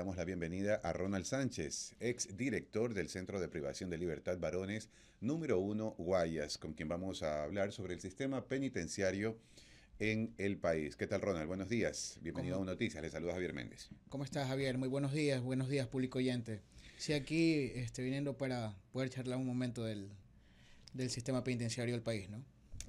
damos la bienvenida a Ronald Sánchez, ex director del Centro de Privación de Libertad Varones número uno Guayas, con quien vamos a hablar sobre el sistema penitenciario en el país. ¿Qué tal, Ronald? Buenos días. Bienvenido a a Noticias. Le saluda Javier Méndez. ¿Cómo estás, Javier? Muy buenos días. Buenos días, público oyente. Sí, aquí este, viniendo para poder charlar un momento del, del sistema penitenciario del país, ¿no?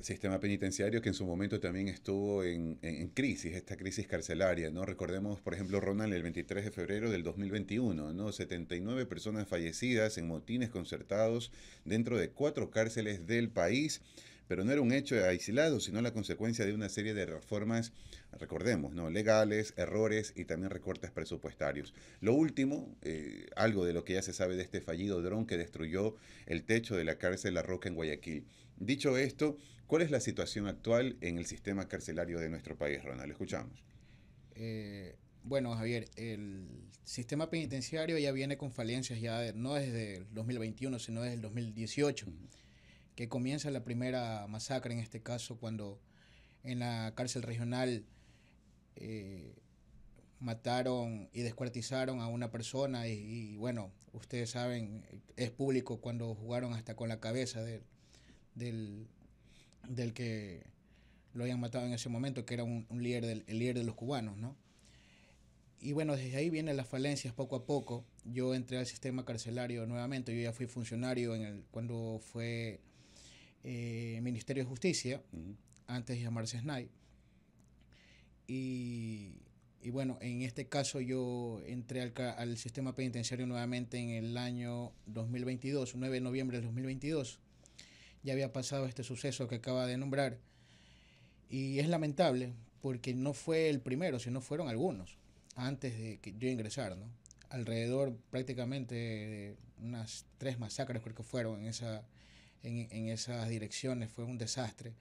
sistema penitenciario que en su momento también estuvo en, crisis, esta crisis carcelaria, ¿no? Recordemos, por ejemplo, Ronald, el 23 de febrero del 2021, ¿no? 79 personas fallecidas en motines concertados dentro de cuatro cárceles del país, pero no era un hecho aislado, sino la consecuencia de una serie de reformas, recordemos, ¿no? Legales, errores y también recortes presupuestarios. Lo último, eh, algo de lo que ya se sabe de este fallido dron que destruyó el techo de la cárcel La Roca en Guayaquil. Dicho esto, ¿cuál es la situación actual en el sistema carcelario de nuestro país, Ronald? Escuchamos. Eh, bueno, Javier, el sistema penitenciario ya viene con falencias ya no desde el 2021, sino desde el 2018, que comienza la primera masacre en este caso cuando en la cárcel regional eh, mataron y descuartizaron a una persona y, bueno, ustedes saben, es público cuando jugaron hasta con la cabeza de del, que lo habían matado en ese momento, que era un, líder del, el líder de los cubanos, Y bueno, desde ahí vienen las falencias poco a poco. Yo entré al sistema carcelario nuevamente, yo ya fui funcionario en el, cuando fue eh, Ministerio de Justicia, antes de llamarse SNAI. Y, bueno, en este caso yo entré al, al sistema penitenciario nuevamente en el año 2022, 9 de noviembre de 2022 ya había pasado este suceso que acaba de nombrar. Y es lamentable porque no fue el primero, sino fueron algunos antes de que yo ingresar, ¿no? Alrededor prácticamente de unas tres masacres creo que fueron en, esa, en, esas direcciones, fue un desastre.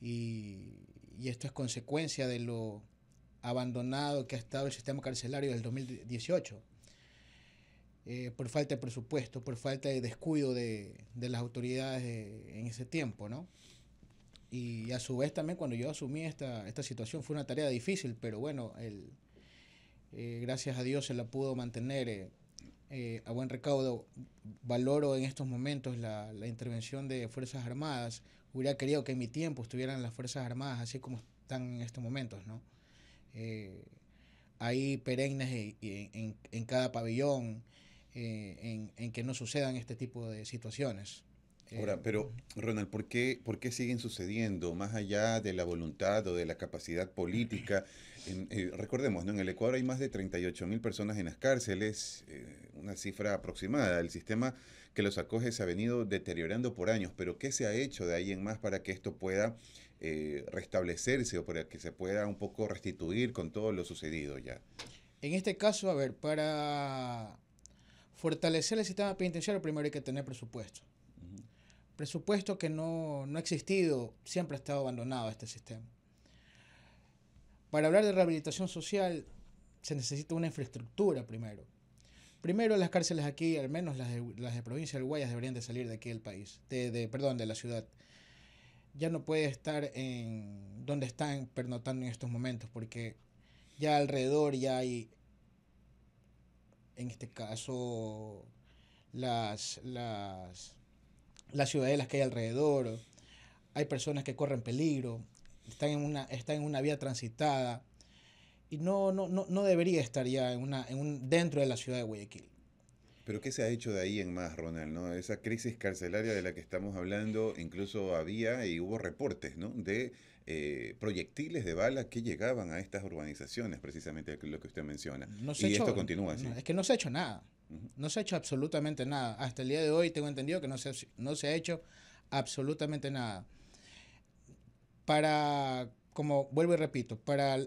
Y, y esto es consecuencia de lo abandonado que ha estado el sistema carcelario del 2018 eh, por falta de presupuesto, por falta de descuido de, de las autoridades en ese tiempo, ¿no? Y a su vez también cuando yo asumí esta, esta situación fue una tarea difícil, pero bueno, eh, gracias a Dios se la pudo mantener eh, a buen recaudo. Valoro en estos momentos la, la, intervención de Fuerzas Armadas. Hubiera querido que en mi tiempo estuvieran las Fuerzas Armadas así como están en estos momentos, ¿no? Hay perennes en, en cada pabellón, eh, en, que no sucedan este tipo de situaciones. Ahora, eh, pero Ronald, ¿por qué, ¿por qué siguen sucediendo más allá de la voluntad o de la capacidad política? Eh, recordemos, ¿no? en el Ecuador hay más de 38 mil personas en las cárceles, una cifra aproximada. El sistema que los acoge se ha venido deteriorando por años, pero ¿qué se ha hecho de ahí en más para que esto pueda restablecerse o para que se pueda un poco restituir con todo lo sucedido ya? En este caso, a ver, para fortalecer el sistema penitenciario primero hay que tener presupuesto. Presupuesto que no, ha existido, siempre ha estado abandonado este sistema. Para hablar de rehabilitación social se necesita una infraestructura primero. Primero las cárceles aquí, al menos las de, las de provincia del Guayas, deberían de salir de aquí del país, de, perdón, de la ciudad. Ya no puede estar en donde están pernotando en estos momentos porque ya alrededor ya hay en este caso las, las, las ciudadelas que hay alrededor, hay personas que corren peligro, están en una, en una vía transitada y no, no, no, debería estar ya en una, un, dentro de la ciudad de Guayaquil. Pero ¿qué se ha hecho de ahí en más, Ronald? ¿no? Esa crisis carcelaria de la que estamos hablando, incluso había y hubo reportes ¿no? de eh, proyectiles de bala que llegaban a estas urbanizaciones, precisamente lo que usted menciona. y esto continúa así. es que no se ha hecho nada. No se ha hecho absolutamente nada. Hasta el día de hoy tengo entendido que no se, no se ha hecho absolutamente nada. Para, como vuelvo y repito, para,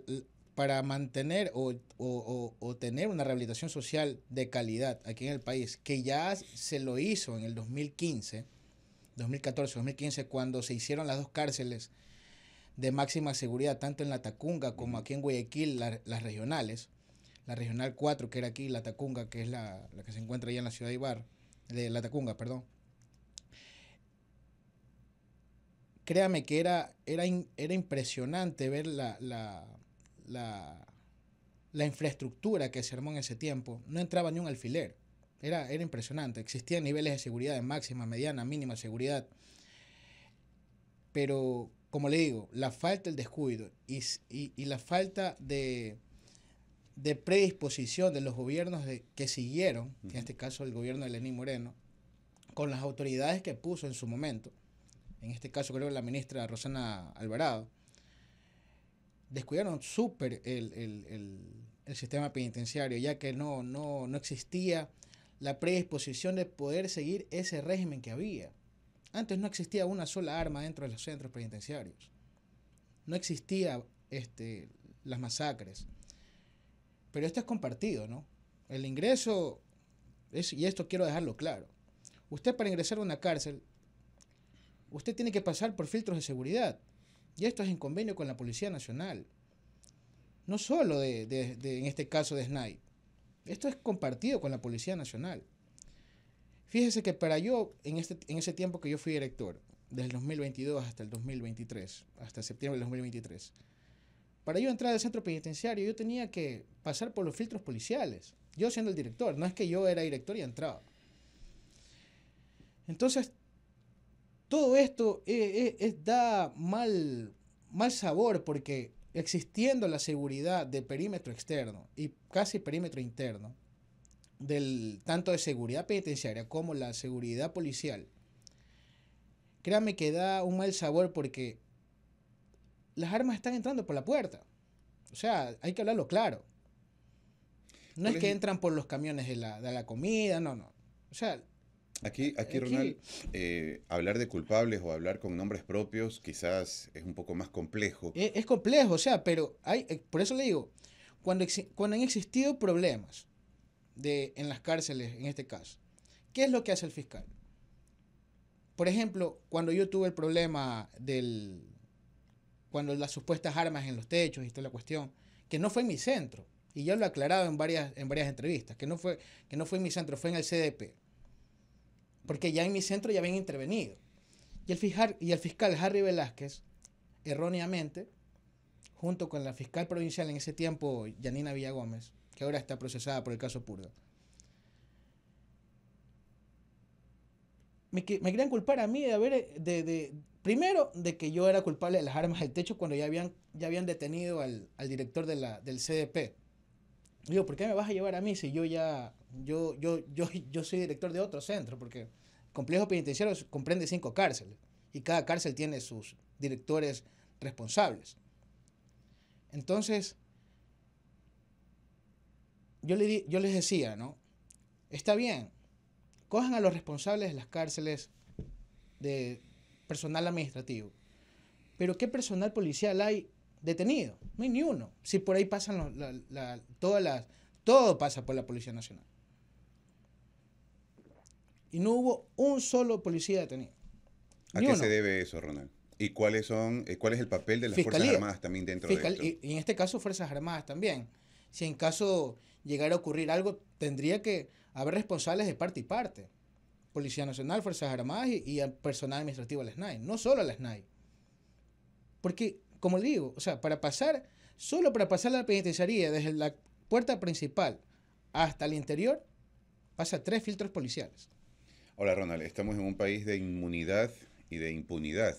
para mantener o, o, tener una rehabilitación social de calidad aquí en el país, que ya se lo hizo en el 2015, 2014, 2015, cuando se hicieron las dos cárceles de máxima seguridad, tanto en la Tacunga como aquí en Guayaquil, las regionales. La regional 4, que era aquí, la Tacunga, que es la, que se encuentra allá en la ciudad de Ibar, de la Tacunga, perdón. Créame que era, era, era impresionante ver la, la, infraestructura que se armó en ese tiempo. No entraba ni un alfiler. Era, era impresionante. Existían niveles de seguridad de máxima, mediana, mínima seguridad. Pero como le digo, la falta, del descuido y, la falta de, predisposición de los gobiernos que siguieron, en este caso el gobierno de Lenín Moreno, con las autoridades que puso en su momento, en este caso creo que la ministra Rosana Alvarado, descuidaron súper el, sistema penitenciario, ya que no existía la predisposición de poder seguir ese régimen que había. Antes no existía una sola arma dentro de los centros penitenciarios. No existía este, las masacres. Pero esto es compartido, ¿no? El ingreso, es, y esto quiero dejarlo claro, usted para ingresar a una cárcel, usted tiene que pasar por filtros de seguridad. Y esto es en convenio con la Policía Nacional. No solo de, de, en este caso de snipe Esto es compartido con la Policía Nacional. Fíjese que para yo, en, este, en ese tiempo que yo fui director, desde el 2022 hasta el 2023, hasta septiembre del 2023, para yo entrar al centro penitenciario yo tenía que pasar por los filtros policiales, yo siendo el director, no es que yo era director y entraba. Entonces, todo esto eh, eh, es da mal, mal sabor porque existiendo la seguridad de perímetro externo y casi perímetro interno, del, tanto de seguridad penitenciaria como la seguridad policial, créame que da un mal sabor porque las armas están entrando por la puerta. O sea, hay que hablarlo claro. No es que entran por los camiones de la, comida, no, no. O sea, Aquí, aquí, Ronald, eh, hablar de culpables o hablar con nombres propios quizás es un poco más complejo. E, es, complejo, o sea, pero hay, eh, por eso le digo, cuando, cuando han existido problemas de, en las cárceles, en este caso. ¿Qué es lo que hace el fiscal? Por ejemplo, cuando yo tuve el problema del. cuando las supuestas armas en los techos y toda la cuestión, que no fue en mi centro, y ya lo he aclarado en varias, en varias entrevistas, que no, fue, que no fue en mi centro, fue en el CDP. Porque ya en mi centro ya habían intervenido. Y el, fijar, y el fiscal Harry Velázquez, erróneamente, junto con la fiscal provincial en ese tiempo, Yanina Villagómez, que ahora está procesada por el caso PURDO. Me, querían culpar a mí de haber, primero, de que yo era culpable de las armas del techo cuando ya habían, ya habían detenido al, director de la, del CDP. Digo, ¿por qué me vas a llevar a mí si yo ya, yo, yo, yo, soy director de otro centro? Porque el complejo penitenciario comprende cinco cárceles y cada cárcel tiene sus directores responsables. Entonces, yo, les decía, ¿no? Está bien, cojan a los responsables de las cárceles de personal administrativo. Pero ¿qué personal policial hay detenido? No hay ni uno. Si por ahí pasan todas las... Todo pasa por la Policía Nacional. Y no hubo un solo policía detenido. ¿A qué se debe eso, Ronald? ¿Y cuáles son, eh, cuál es el papel de las Fuerzas Armadas también dentro de esto? Y, y, en este caso Fuerzas Armadas también. Si en caso llegar a ocurrir algo, tendría que haber responsables de parte y parte. Policía Nacional, Fuerzas Armadas y, personal administrativo de la SNAI, no solo a la SNAI. Porque, como le digo, o sea, para pasar, solo para pasar la penitenciaría desde la puerta principal hasta el interior, pasa tres filtros policiales. Hola Ronald, estamos en un país de inmunidad y de impunidad.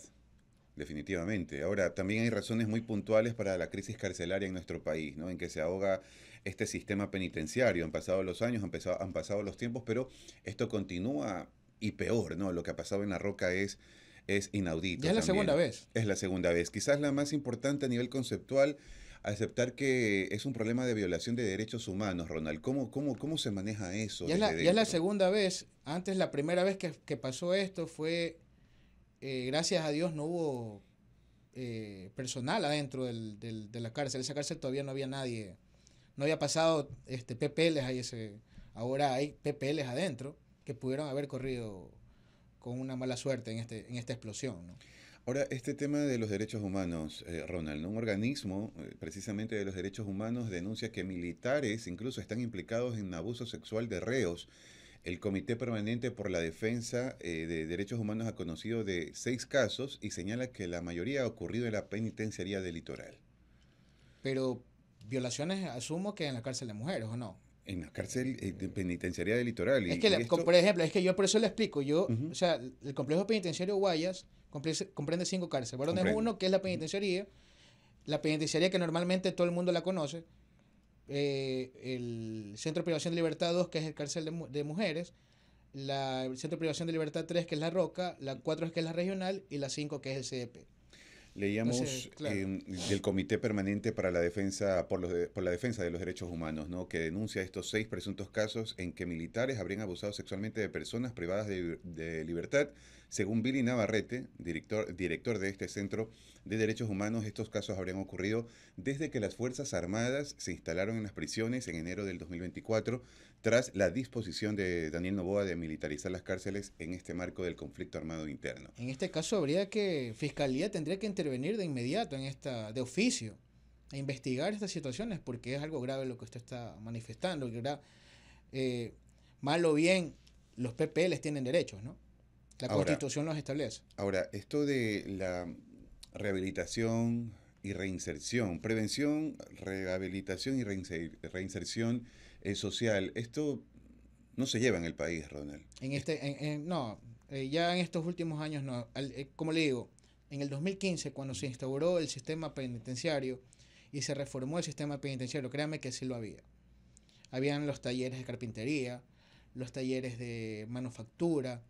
Definitivamente. Ahora, también hay razones muy puntuales para la crisis carcelaria en nuestro país, ¿no? En que se ahoga este sistema penitenciario. Han pasado los años, han pasado, han pasado los tiempos, pero esto continúa y peor, ¿no? Lo que ha pasado en La Roca es, es inaudito. Ya es la segunda vez. Es la segunda vez. Quizás la más importante a nivel conceptual, aceptar que es un problema de violación de derechos humanos, Ronald. ¿Cómo, cómo, cómo se maneja eso? Ya, es la segunda vez. Antes, la primera vez que, que pasó esto fue eh, gracias a Dios no hubo eh, personal adentro del, de la cárcel. Esa cárcel todavía no había nadie, no había pasado este, PPLs ahí ahora hay PPLs adentro que pudieron haber corrido con una mala suerte en, este, en esta explosión. Ahora, este tema de los derechos humanos, eh, Ronald, un organismo precisamente de los derechos humanos denuncia que militares incluso están implicados en abuso sexual de reos el Comité Permanente por la Defensa eh, de Derechos Humanos ha conocido de seis casos y señala que la mayoría ha ocurrido en la penitenciaría del litoral. Pero violaciones asumo que en la cárcel de mujeres, ¿o no? En la cárcel eh, penitenciaría del litoral. Es que, por ejemplo, es que yo por eso le explico. Yo, O sea, el complejo penitenciario Guayas comprende cinco cárceles. es uno, que es la penitenciaría. La penitenciaría que normalmente todo el mundo la conoce eh, el Centro de Privación de Libertad 2, que es el cárcel de, mujeres, la, el Centro de Privación de Libertad 3, que es la Roca, la 4, que es la regional, y la 5, que es el CDP. Leíamos em, del Comité Permanente para la Defensa por, los por, la Defensa de los Derechos Humanos, ¿no? que denuncia estos seis presuntos casos en que militares habrían abusado sexualmente de personas privadas de, de libertad según Billy Navarrete, director, director de este Centro de Derechos Humanos, estos casos habrían ocurrido desde que las Fuerzas Armadas se instalaron en las prisiones en enero del 2024, tras la disposición de Daniel Novoa de militarizar las cárceles en este marco del conflicto armado interno. En este caso habría que, Fiscalía tendría que intervenir de inmediato en esta, de oficio, a investigar estas situaciones, porque es algo grave lo que usted está manifestando, que era, eh, mal o bien, los ppl tienen derechos, ¿no? La constitución los establece. Ahora, esto de la rehabilitación y reinserción, prevención, rehabilitación y reinserción eh, social, esto no se lleva en el país, Ronald. En este, no, eh, ya en estos últimos años no. Eh, como le digo, en el 2015, cuando se instauró el sistema penitenciario y se reformó el sistema penitenciario, créanme que sí lo había. Habían los talleres de carpintería, los talleres de manufactura,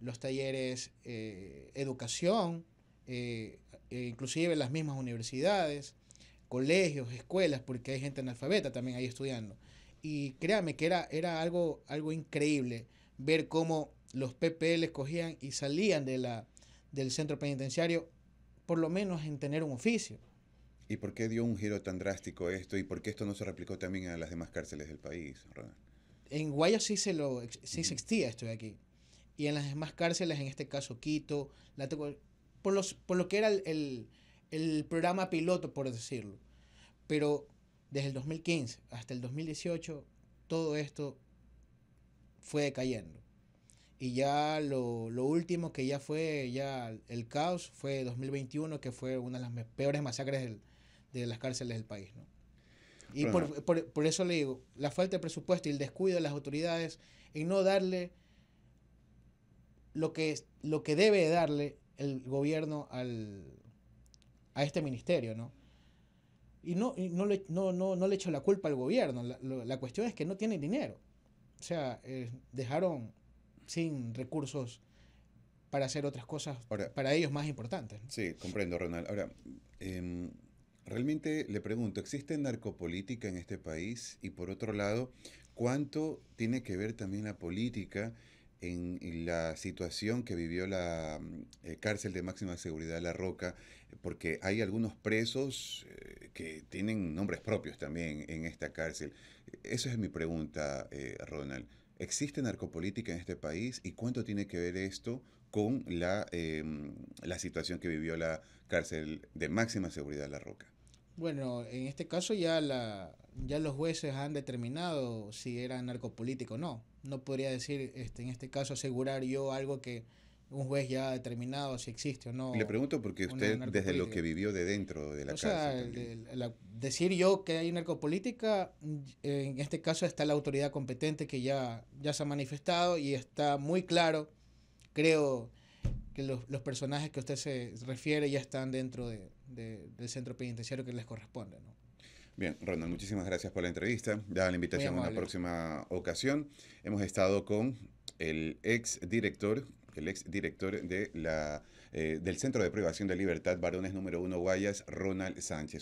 los talleres eh, educación, eh, e inclusive las mismas universidades, colegios, escuelas, porque hay gente analfabeta también ahí estudiando. Y créame que era, era algo, algo increíble ver cómo los PPL escogían y salían de la, del centro penitenciario, por lo menos en tener un oficio. ¿Y por qué dio un giro tan drástico esto y por qué esto no se replicó también a las demás cárceles del país, En Guayas sí se lo existía esto de aquí y en las demás cárceles, en este caso Quito, la, por, los, por lo que era el, el, programa piloto, por decirlo. Pero desde el 2015 hasta el 2018, todo esto fue decayendo. Y ya lo, lo, último que ya fue ya el caos fue 2021, que fue una de las peores masacres de las cárceles del país. ¿no? Y por, por, por, eso le digo, la falta de presupuesto y el descuido de las autoridades en no darle lo que, lo que debe darle el gobierno al, a este ministerio, ¿no? Y no, no, le, no, no, le echo la culpa al gobierno, la, cuestión es que no tiene dinero. O sea, eh, dejaron sin recursos para hacer otras cosas para ellos más importantes. Sí, comprendo, Ronald. Ahora, em, realmente le pregunto, ¿existe narcopolítica en este país? Y por otro lado, ¿cuánto tiene que ver también la política en la situación que vivió la mm, eh, cárcel de máxima seguridad La Roca, porque hay algunos presos eh, que tienen nombres propios también en esta cárcel. Esa es mi pregunta, eh, Ronald. ¿Existe narcopolítica en este país y cuánto tiene que ver esto con la, em, la situación que vivió la cárcel de máxima seguridad La Roca? Bueno, en este caso ya, la, ya los jueces han determinado si era narcopolítico o no. No podría decir, este, en este caso, asegurar yo algo que un juez ya ha determinado si existe o no. Le pregunto porque usted, desde lo que vivió de dentro de la o Sea, decir yo que hay narcopolítica, en este caso está la autoridad competente que ya, ya se ha manifestado y está muy claro, creo, que los, los personajes que usted se refiere ya están dentro de, del centro penitenciario que les corresponde. ¿no? Bien, Ronald, muchísimas gracias por la entrevista. Ya la invitación a una próxima ocasión. Hemos estado con el ex director, el ex director de la, eh, del Centro de Privación de Libertad Varones número uno Guayas, Ronald Sánchez.